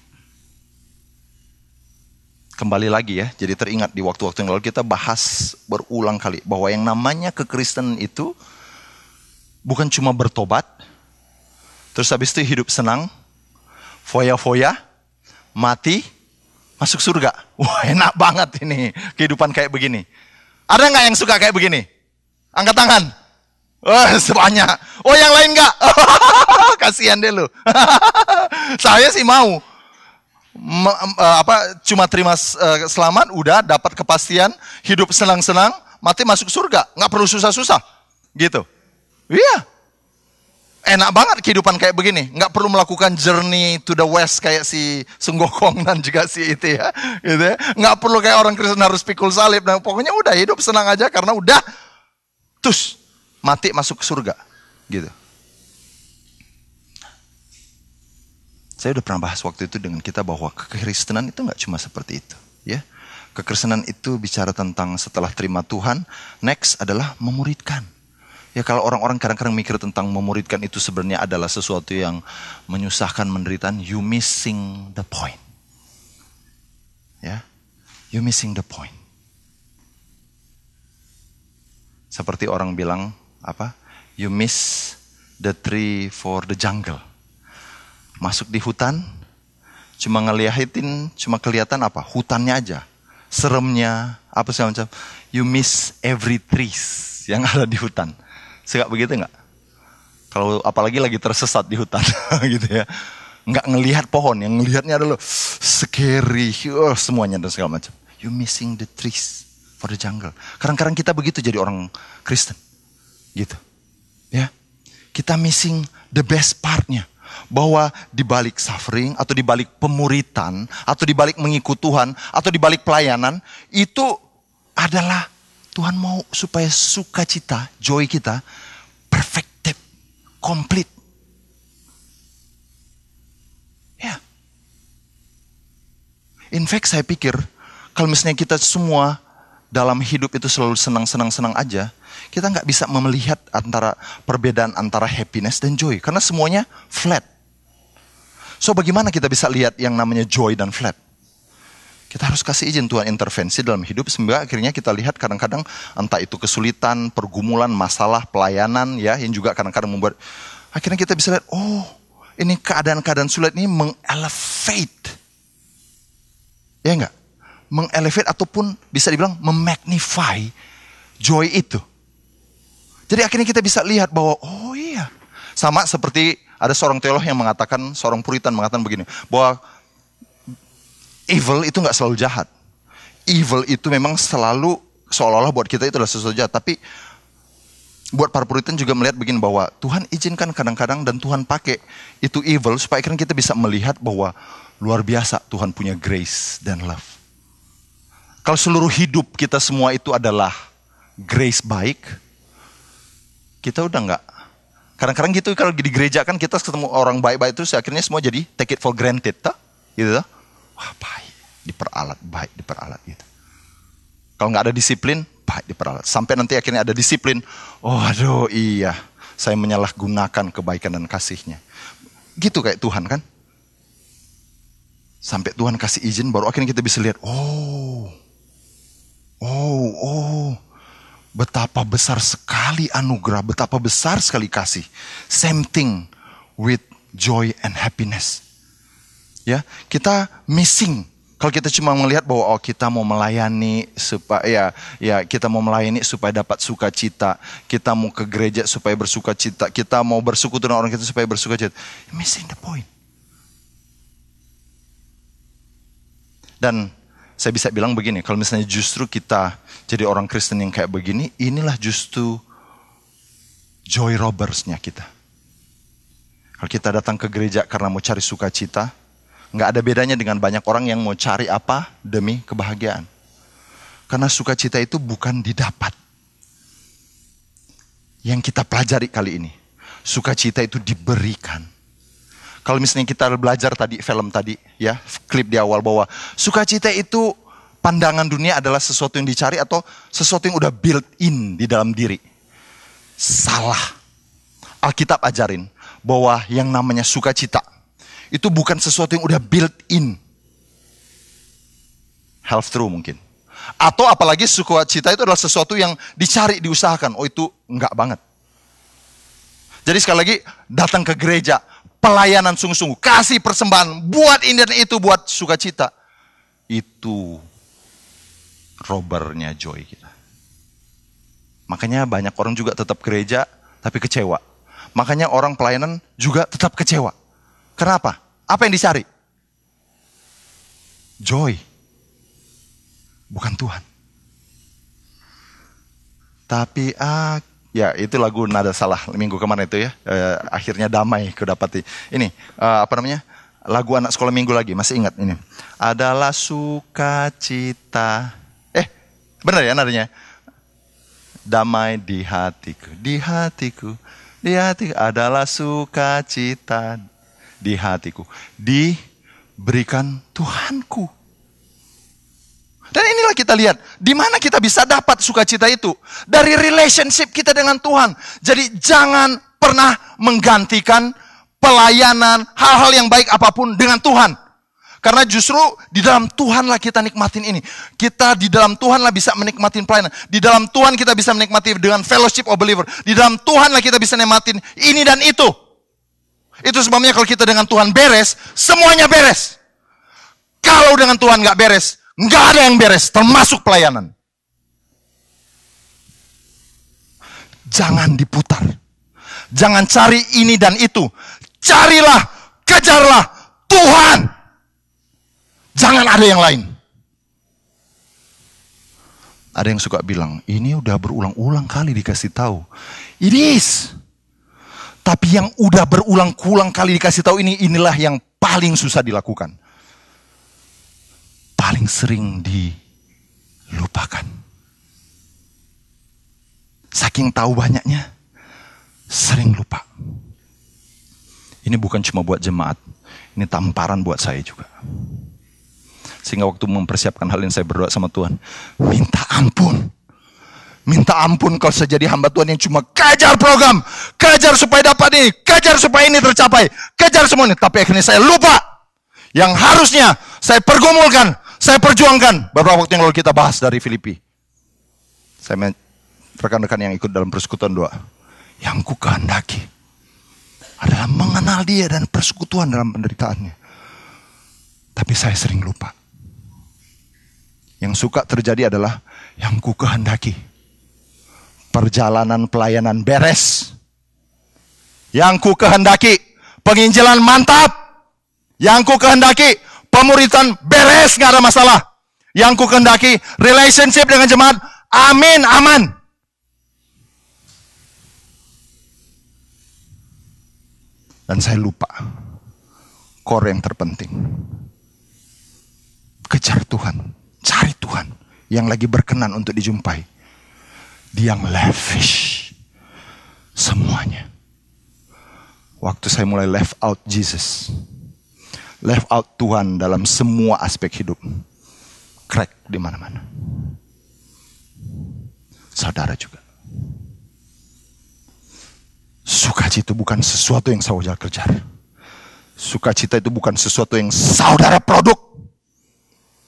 kembali lagi ya, jadi teringat di waktu-waktu yang lalu kita bahas berulang kali bahwa yang namanya kekristenan itu bukan cuma bertobat, terus habis itu hidup senang, foya-foya, mati, masuk surga. Wah enak banget ini kehidupan kayak begini. Ada nggak yang suka kayak begini? Angkat tangan. Oh, sebanyak. Oh yang lain nggak? Kasihan deh lu. Saya sih mau me, eh, apa cuma terima eh, selamat udah dapat kepastian hidup senang-senang mati masuk surga nggak perlu susah-susah gitu iya enak banget kehidupan kayak begini nggak perlu melakukan journey to the west kayak si Sunggokong dan juga si itu ya gitu ya. nggak perlu kayak orang Kristen harus pikul salib dan nah, pokoknya udah hidup senang aja karena udah terus mati masuk surga gitu Saya sudah pernah bahas waktu itu dengan kita bahwa kekristenan itu nggak cuma seperti itu, ya. Kekristenan itu bicara tentang setelah terima Tuhan, next adalah memuridkan. Ya kalau orang-orang kadang-kadang mikir tentang memuridkan itu sebenarnya adalah sesuatu yang menyusahkan, menderita. you missing the point. Ya, you missing the point. Seperti orang bilang apa? You miss the tree for the jungle. Masuk di hutan, cuma ngeliatin, cuma kelihatan apa? Hutannya aja. Seremnya, apa segala macam. You miss every trees yang ada di hutan. Suka begitu nggak? Kalau apalagi lagi tersesat di hutan gitu ya. Nggak ngelihat pohon, yang ngelihatnya adalah scary, oh, semuanya dan segala macam. You missing the trees for the jungle. Kadang-kadang kita begitu jadi orang Kristen. Gitu. Ya. Kita missing the best partnya bahwa di balik suffering atau di balik pemuritan atau di balik mengikut Tuhan atau di balik pelayanan itu adalah Tuhan mau supaya sukacita, joy kita perfected, complete. Ya. Yeah. In fact saya pikir kalau misalnya kita semua dalam hidup itu selalu senang-senang-senang aja, kita nggak bisa melihat antara perbedaan antara happiness dan joy karena semuanya flat. So bagaimana kita bisa lihat yang namanya joy dan flat? Kita harus kasih izin Tuhan intervensi dalam hidup sehingga akhirnya kita lihat kadang-kadang entah itu kesulitan, pergumulan, masalah, pelayanan ya yang juga kadang-kadang membuat akhirnya kita bisa lihat oh ini keadaan-keadaan sulit ini mengelevate. Ya enggak? mengelevate ataupun bisa dibilang memagnify joy itu. Jadi akhirnya kita bisa lihat bahwa oh iya sama seperti ada seorang teolog yang mengatakan seorang puritan mengatakan begini bahwa evil itu nggak selalu jahat. Evil itu memang selalu seolah-olah buat kita itu adalah sesuatu jahat, tapi buat para puritan juga melihat begini bahwa Tuhan izinkan kadang-kadang dan Tuhan pakai itu evil supaya kita bisa melihat bahwa luar biasa Tuhan punya grace dan love. Kalau seluruh hidup kita semua itu adalah grace baik, kita udah nggak. Kadang-kadang gitu kalau di gereja kan kita ketemu orang baik-baik terus akhirnya semua jadi take it for granted, tak? Gitu, tak? Wah baik, diperalat baik, diperalat gitu. Kalau nggak ada disiplin, baik diperalat. Sampai nanti akhirnya ada disiplin. Oh aduh iya, saya menyalahgunakan kebaikan dan kasihnya. Gitu kayak Tuhan kan? Sampai Tuhan kasih izin baru akhirnya kita bisa lihat, oh Oh, oh. Betapa besar sekali anugerah, betapa besar sekali kasih. Same thing with joy and happiness. Ya, kita missing kalau kita cuma melihat bahwa oh kita mau melayani supaya ya kita mau melayani supaya dapat sukacita, kita mau ke gereja supaya bersukacita, kita mau bersekutu dengan orang kita supaya bersukacita. missing the point. Dan saya bisa bilang begini, kalau misalnya justru kita jadi orang Kristen yang kayak begini, inilah justru joy robbersnya kita. Kalau kita datang ke gereja karena mau cari sukacita, nggak ada bedanya dengan banyak orang yang mau cari apa demi kebahagiaan. Karena sukacita itu bukan didapat. Yang kita pelajari kali ini, sukacita itu diberikan kalau misalnya kita belajar tadi film tadi ya, klip di awal bahwa sukacita itu pandangan dunia adalah sesuatu yang dicari atau sesuatu yang udah built in di dalam diri. Salah. Alkitab ajarin bahwa yang namanya sukacita itu bukan sesuatu yang udah built in. Half true mungkin. Atau apalagi sukacita itu adalah sesuatu yang dicari, diusahakan. Oh itu enggak banget. Jadi sekali lagi datang ke gereja, pelayanan sungguh-sungguh, kasih persembahan, buat ini dan itu, buat sukacita. Itu robernya joy kita. Makanya banyak orang juga tetap gereja tapi kecewa. Makanya orang pelayanan juga tetap kecewa. Kenapa? Apa yang dicari? Joy. Bukan Tuhan. Tapi aku ya itu lagu nada salah minggu kemarin itu ya eh, akhirnya damai kudapati ini eh, apa namanya lagu anak sekolah minggu lagi masih ingat ini adalah sukacita eh benar ya nadanya damai di hatiku di hatiku di hatiku adalah sukacita di hatiku diberikan Tuhanku dan inilah kita lihat, di mana kita bisa dapat sukacita itu? Dari relationship kita dengan Tuhan. Jadi jangan pernah menggantikan pelayanan, hal-hal yang baik apapun dengan Tuhan. Karena justru di dalam Tuhanlah kita nikmatin ini. Kita di dalam Tuhanlah bisa menikmatin pelayanan. Di dalam Tuhan kita bisa menikmati dengan fellowship of believer. Di dalam Tuhanlah kita bisa nikmatin ini dan itu. Itu sebabnya kalau kita dengan Tuhan beres, semuanya beres. Kalau dengan Tuhan nggak beres, Nggak ada yang beres, termasuk pelayanan. Jangan diputar. Jangan cari ini dan itu. Carilah, kejarlah Tuhan. Jangan ada yang lain. Ada yang suka bilang, ini udah berulang-ulang kali dikasih tahu. It is. Tapi yang udah berulang-ulang kali dikasih tahu ini, inilah yang paling susah dilakukan paling sering dilupakan. Saking tahu banyaknya, sering lupa. Ini bukan cuma buat jemaat, ini tamparan buat saya juga. Sehingga waktu mempersiapkan hal ini saya berdoa sama Tuhan, minta ampun. Minta ampun kau sejadi hamba Tuhan yang cuma kejar program, kejar supaya dapat ini, kejar supaya ini tercapai, kejar semua ini. Tapi akhirnya saya lupa yang harusnya saya pergumulkan, saya perjuangkan. Beberapa waktu yang lalu kita bahas dari Filipi. Saya rekan-rekan yang ikut dalam persekutuan doa. Yang ku kehendaki adalah mengenal dia dan persekutuan dalam penderitaannya. Tapi saya sering lupa. Yang suka terjadi adalah yang ku kehendaki. Perjalanan pelayanan beres. Yang ku kehendaki penginjilan mantap. Yang ku kehendaki pemuritan beres, nggak ada masalah. Yang ku kendaki, relationship dengan jemaat, amin, aman. Dan saya lupa, core yang terpenting. Kejar Tuhan, cari Tuhan yang lagi berkenan untuk dijumpai. Dia yang lavish semuanya. Waktu saya mulai left out Jesus, left out Tuhan dalam semua aspek hidup. Crack di mana-mana. Saudara juga. Sukacita itu bukan sesuatu yang saudara kejar. Sukacita itu bukan sesuatu yang saudara produk.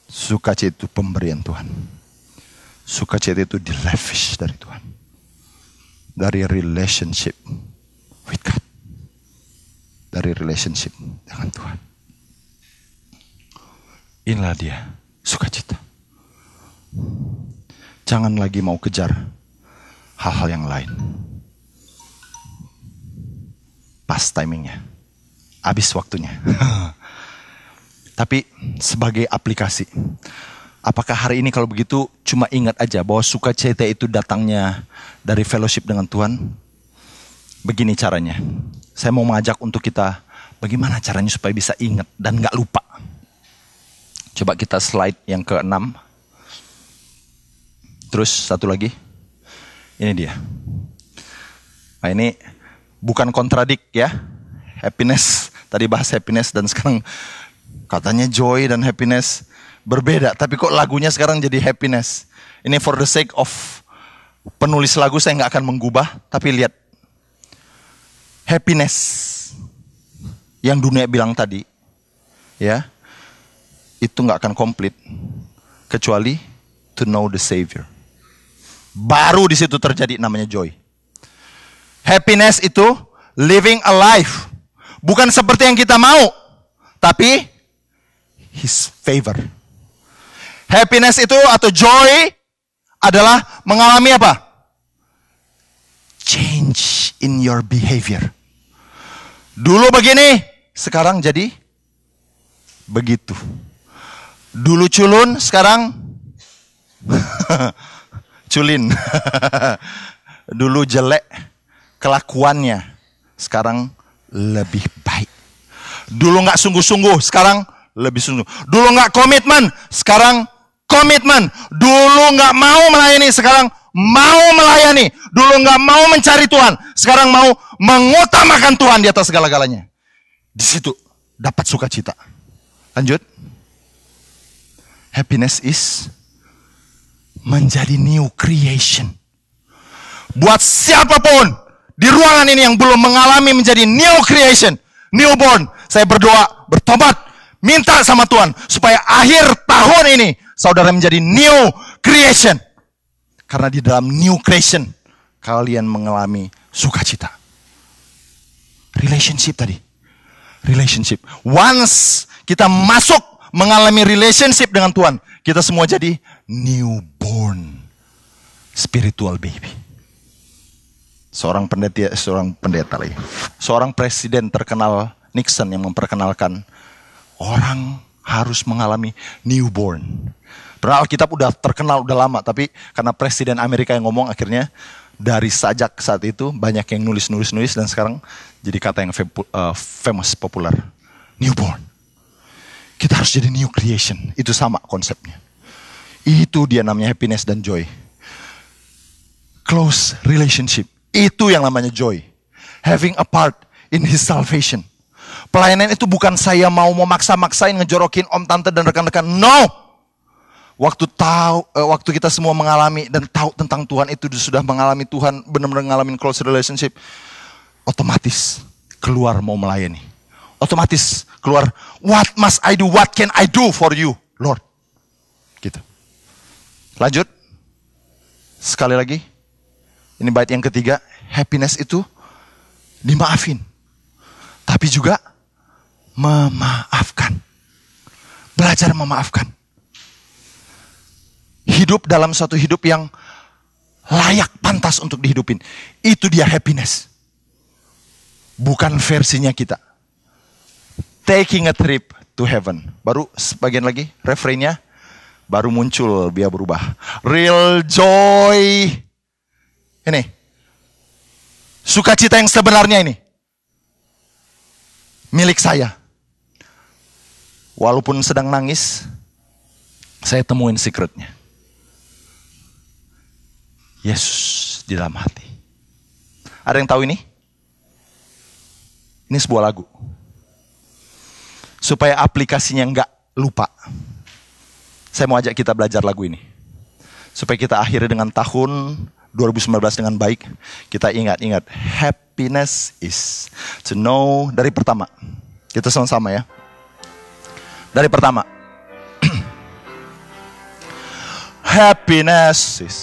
Sukacita itu pemberian Tuhan. Sukacita itu dilavish dari Tuhan. Dari relationship with God. Dari relationship dengan Tuhan inilah dia sukacita. Jangan lagi mau kejar hal-hal yang lain. Pas timingnya, habis waktunya. Tapi sebagai aplikasi, apakah hari ini kalau begitu cuma ingat aja bahwa sukacita itu datangnya dari fellowship dengan Tuhan? Begini caranya. Saya mau mengajak untuk kita bagaimana caranya supaya bisa ingat dan gak lupa. Coba kita slide yang ke-6. Terus satu lagi. Ini dia. Nah ini bukan kontradik ya. Happiness, tadi bahas happiness dan sekarang katanya joy dan happiness berbeda. Tapi kok lagunya sekarang jadi happiness. Ini for the sake of penulis lagu saya nggak akan menggubah. Tapi lihat. Happiness. Yang dunia bilang tadi. Ya itu nggak akan komplit kecuali to know the Savior. Baru di situ terjadi namanya joy. Happiness itu living a life bukan seperti yang kita mau, tapi His favor. Happiness itu atau joy adalah mengalami apa? Change in your behavior. Dulu begini, sekarang jadi begitu. Dulu culun, sekarang culin. Dulu jelek kelakuannya, sekarang lebih baik. Dulu nggak sungguh-sungguh, sekarang lebih sungguh. Dulu nggak komitmen, sekarang komitmen. Dulu nggak mau melayani, sekarang mau melayani. Dulu nggak mau mencari Tuhan, sekarang mau mengutamakan Tuhan di atas segala-galanya. Di situ dapat sukacita. Lanjut. Happiness is menjadi new creation. Buat siapapun di ruangan ini yang belum mengalami menjadi new creation, newborn, saya berdoa, bertobat, minta sama Tuhan supaya akhir tahun ini saudara menjadi new creation. Karena di dalam new creation kalian mengalami sukacita. Relationship tadi. Relationship. Once kita masuk mengalami relationship dengan Tuhan, kita semua jadi newborn spiritual baby. Seorang pendeta, seorang pendeta lagi, seorang presiden terkenal Nixon yang memperkenalkan orang harus mengalami newborn. Padahal Alkitab udah terkenal udah lama, tapi karena presiden Amerika yang ngomong akhirnya dari sajak saat itu banyak yang nulis nulis nulis dan sekarang jadi kata yang eh, famous populer newborn kita harus jadi new creation. Itu sama konsepnya. Itu dia namanya happiness dan joy. Close relationship. Itu yang namanya joy. Having a part in his salvation. Pelayanan itu bukan saya mau memaksa-maksain ngejorokin om tante dan rekan-rekan. No! waktu tahu eh, waktu kita semua mengalami dan tahu tentang Tuhan itu sudah mengalami Tuhan benar-benar mengalami close relationship otomatis keluar mau melayani otomatis keluar, what must I do? What can I do for you, Lord? Gitu. Lanjut. Sekali lagi. Ini bait yang ketiga, happiness itu dimaafin. Tapi juga memaafkan. Belajar memaafkan. Hidup dalam suatu hidup yang layak pantas untuk dihidupin. Itu dia happiness. Bukan versinya kita taking a trip to heaven. Baru sebagian lagi refrainnya baru muncul dia berubah. Real joy. Ini. Sukacita yang sebenarnya ini. Milik saya. Walaupun sedang nangis, saya temuin secretnya. Yesus di dalam hati. Ada yang tahu ini? Ini sebuah lagu supaya aplikasinya nggak lupa. Saya mau ajak kita belajar lagu ini. Supaya kita akhiri dengan tahun 2019 dengan baik. Kita ingat-ingat, happiness is to know dari pertama. Kita sama-sama ya. Dari pertama. happiness is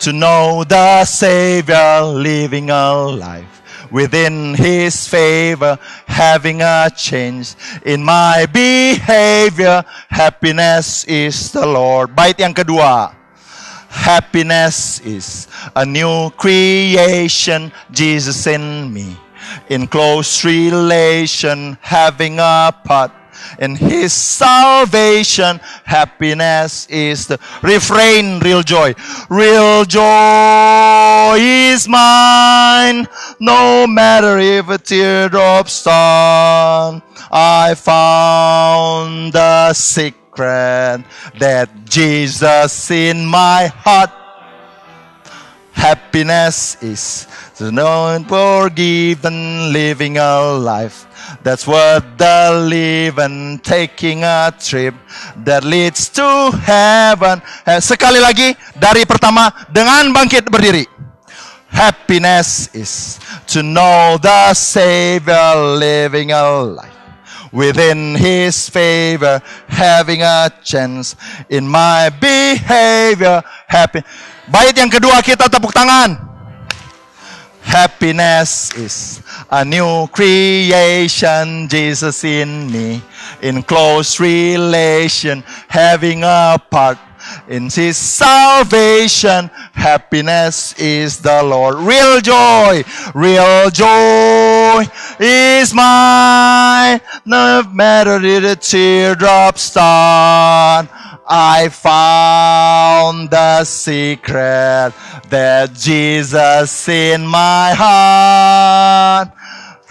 to know the Savior living a life within His favor, having a change in my behavior. Happiness is the Lord. Bait yang kedua. Happiness is a new creation, Jesus in me. In close relation, having a part in his salvation happiness is the refrain real joy real joy is mine no matter if a teardrop down, I found the secret that Jesus in my heart. Happiness is the know forgiven, living a life that's worth the living, taking a trip that leads to heaven. Eh, sekali lagi dari pertama dengan bangkit berdiri. Happiness is to know the Savior living a life within his favor, having a chance in my behavior, happy. Bait yang kedua kita tepuk tangan. Happiness is a new creation, Jesus in me, in close relation, having a part in His salvation, happiness is the Lord. Real joy, real joy is mine. No matter did the teardrops start. I found the secret that Jesus in my heart.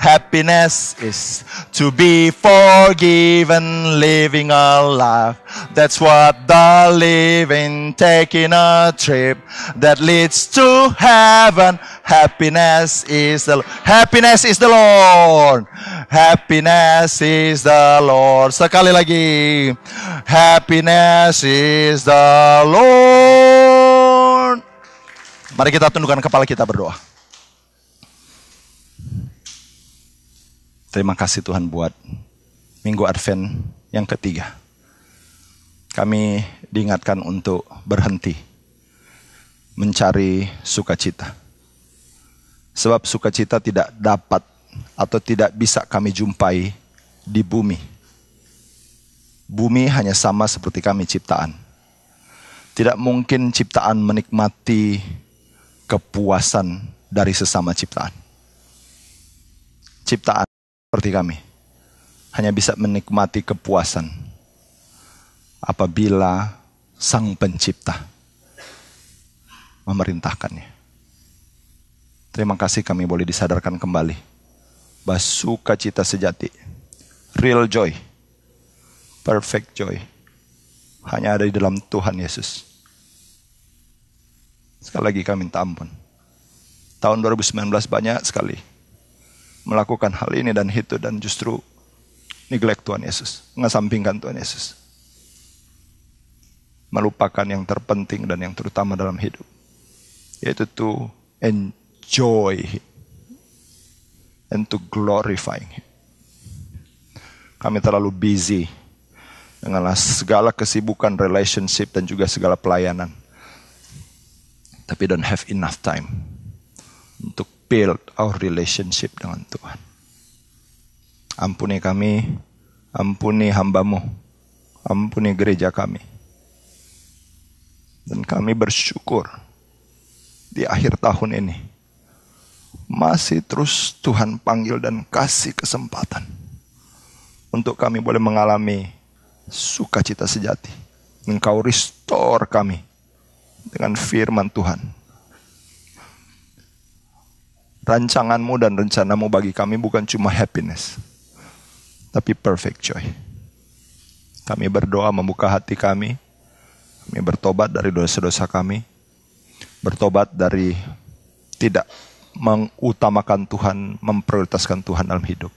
Happiness is to be forgiven, living a life. That's what the living, taking a trip that leads to heaven. Happiness is the happiness is the Lord. Happiness is the Lord. Sekali lagi. Happiness is the Lord. Mari kita tundukkan kepala kita berdoa. Terima kasih Tuhan buat Minggu Advent yang ketiga. Kami diingatkan untuk berhenti mencari sukacita. Sebab sukacita tidak dapat atau tidak bisa kami jumpai di bumi. Bumi hanya sama seperti kami ciptaan. Tidak mungkin ciptaan menikmati kepuasan dari sesama ciptaan. Ciptaan seperti kami hanya bisa menikmati kepuasan apabila Sang Pencipta memerintahkannya. Terima kasih kami boleh disadarkan kembali bahwa sukacita sejati, real joy, perfect joy hanya ada di dalam Tuhan Yesus. Sekali lagi kami minta ampun. Tahun 2019 banyak sekali melakukan hal ini dan itu dan justru neglect Tuhan Yesus, mengesampingkan Tuhan Yesus. Melupakan yang terpenting dan yang terutama dalam hidup. Yaitu to enjoy And to glorify Kami terlalu busy dengan segala kesibukan relationship dan juga segala pelayanan. Tapi don't have enough time untuk build our relationship dengan Tuhan. Ampuni kami, ampuni hambamu, ampuni gereja kami. Dan kami bersyukur di akhir tahun ini masih terus Tuhan panggil dan kasih kesempatan untuk kami boleh mengalami sukacita sejati. Engkau restore kami dengan firman Tuhan rancanganmu dan rencanamu bagi kami bukan cuma happiness, tapi perfect joy. Kami berdoa membuka hati kami, kami bertobat dari dosa-dosa kami, bertobat dari tidak mengutamakan Tuhan, memprioritaskan Tuhan dalam hidup.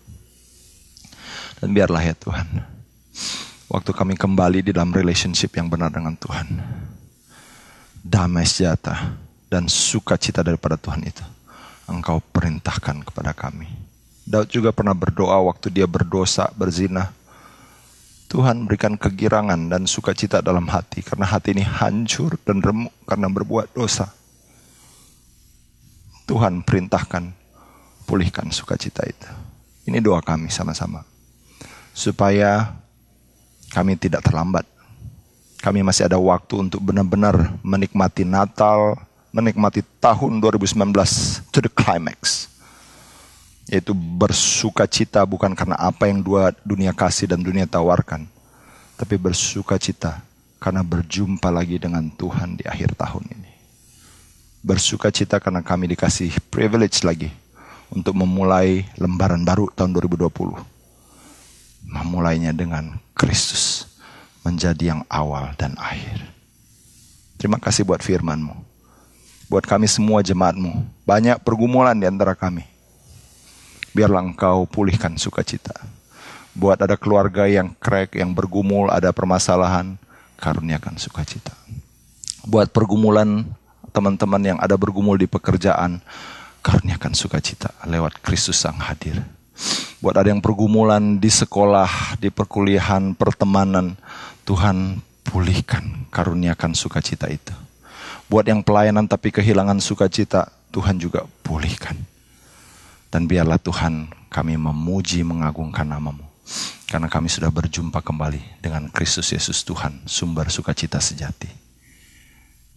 Dan biarlah ya Tuhan, waktu kami kembali di dalam relationship yang benar dengan Tuhan. Damai sejahtera dan sukacita daripada Tuhan itu engkau perintahkan kepada kami. Daud juga pernah berdoa waktu dia berdosa, berzina. Tuhan berikan kegirangan dan sukacita dalam hati karena hati ini hancur dan remuk karena berbuat dosa. Tuhan perintahkan pulihkan sukacita itu. Ini doa kami sama-sama. Supaya kami tidak terlambat. Kami masih ada waktu untuk benar-benar menikmati Natal, menikmati tahun 2019 to the climax. Yaitu bersuka cita bukan karena apa yang dua dunia kasih dan dunia tawarkan. Tapi bersuka cita karena berjumpa lagi dengan Tuhan di akhir tahun ini. Bersuka cita karena kami dikasih privilege lagi untuk memulai lembaran baru tahun 2020. Memulainya dengan Kristus menjadi yang awal dan akhir. Terima kasih buat firmanmu buat kami semua jemaatmu. Banyak pergumulan di antara kami. Biarlah engkau pulihkan sukacita. Buat ada keluarga yang krek yang bergumul, ada permasalahan, karuniakan sukacita. Buat pergumulan teman-teman yang ada bergumul di pekerjaan, karuniakan sukacita lewat Kristus Sang hadir. Buat ada yang pergumulan di sekolah, di perkuliahan, pertemanan, Tuhan pulihkan, karuniakan sukacita itu buat yang pelayanan tapi kehilangan sukacita, Tuhan juga pulihkan. Dan biarlah Tuhan kami memuji mengagungkan namamu. Karena kami sudah berjumpa kembali dengan Kristus Yesus Tuhan, sumber sukacita sejati.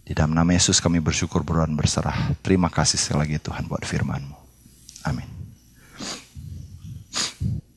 Di dalam nama Yesus kami bersyukur berdoa berserah. Terima kasih sekali lagi Tuhan buat firman-Mu. Amin.